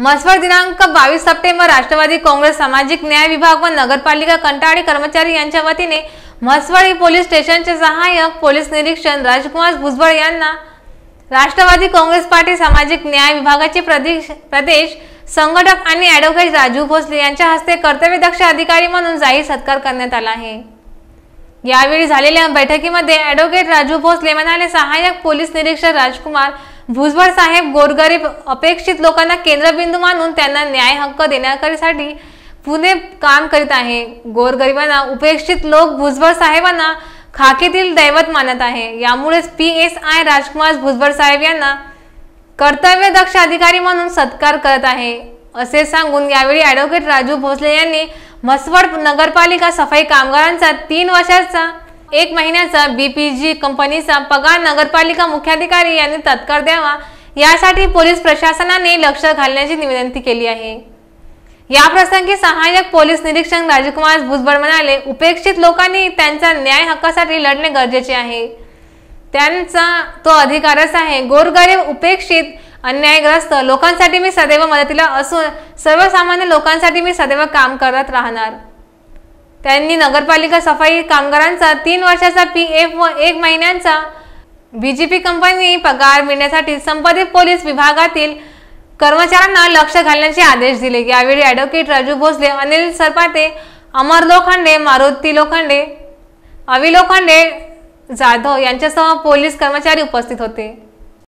मसवड दिनांक बावीस सप्टेंबर राष्ट्रवादी काँग्रेस सामाजिक न्याय विभाग व नगरपालिका कंटाळी कर्मचारी यांच्या वतीने म्हसवड पोलीस स्टेशनचे सहाय्यक पोलीस निरीक्षण राजकुमार भुजबळ यांना राष्ट्रवादी काँग्रेस पार्टी सामाजिक न्याय विभागाचे प्रदेश प्रदेश संघटक आणि ॲडव्होकेट राजू भोसले यांच्या हस्ते कर्तव्यदक्ष अधिकारी म्हणून जाहीर सत्कार करण्यात आला आहे यावेळी झालेल्या बैठकीमध्ये ॲडव्होकेट राजू भोसले म्हणाले सहाय्यक पोलीस निरीक्षक राजकुमार भुजबळ साहेब गोरगरीब अपेक्षित लोकांना केंद्रबिंदू मानून त्यांना न्याय हक्क देण्याकरीसाठी पुणे काम करीत आहे गोरगरिबांना उपेक्षित लोक भुजबळ साहेबांना खाकीतील दैवत मानत आहे यामुळेच P S I Rajkumar Bhujbal Saheb यांना कर्तव्य दक्ष अधिकारी म्हणून सत्कार करत आहे असे सांगून यावेळी ॲडव्होकेट राजू भोसले यांनी मसवड नगरपालिका सफाई कामगारांचा तीन वर्षाचा एक महिन्याचा बीपीजी कंपनीचा पगार नगरपालिका मुख्याधिकारी यांनी तत्काळ द्यावा यासाठी पोलीस प्रशासनाने लक्ष घालण्याची विनंती केली आहे या प्रसंगी सहाय्यक पोलीस निरीक्षक राजकुमार भुजबळ म्हणाले उपेक्षित लोकांनी त्यांचा न्याय हक्कासाठी लढणे गरजेचे आहे त्यांचा तो अधिकारच आहे गोरगरीब उपेक्षित अन्यायग्रस्त लोकांसाठी मी सदैव मदतीला असून सर्वसामान्य लोकांसाठी मी सदैव काम करत राहणार त्यांनी नगरपालिका सफाई कामगारांचा तीन वर्षाचा पी एफ व एक महिन्यांचा बीजेपी कंपनी पगार मिळण्यासाठी संबंधित पोलीस विभागातील कर्मचाऱ्यांना लक्ष घालण्याचे आदेश दिले यावेळी ॲडव्होकेट राजू भोसले अनिल सरपाते अमर लोखंडे मारुती लोखंडे अवि लोखंडे जाधव यांच्यासह पोलीस कर्मचारी उपस्थित होते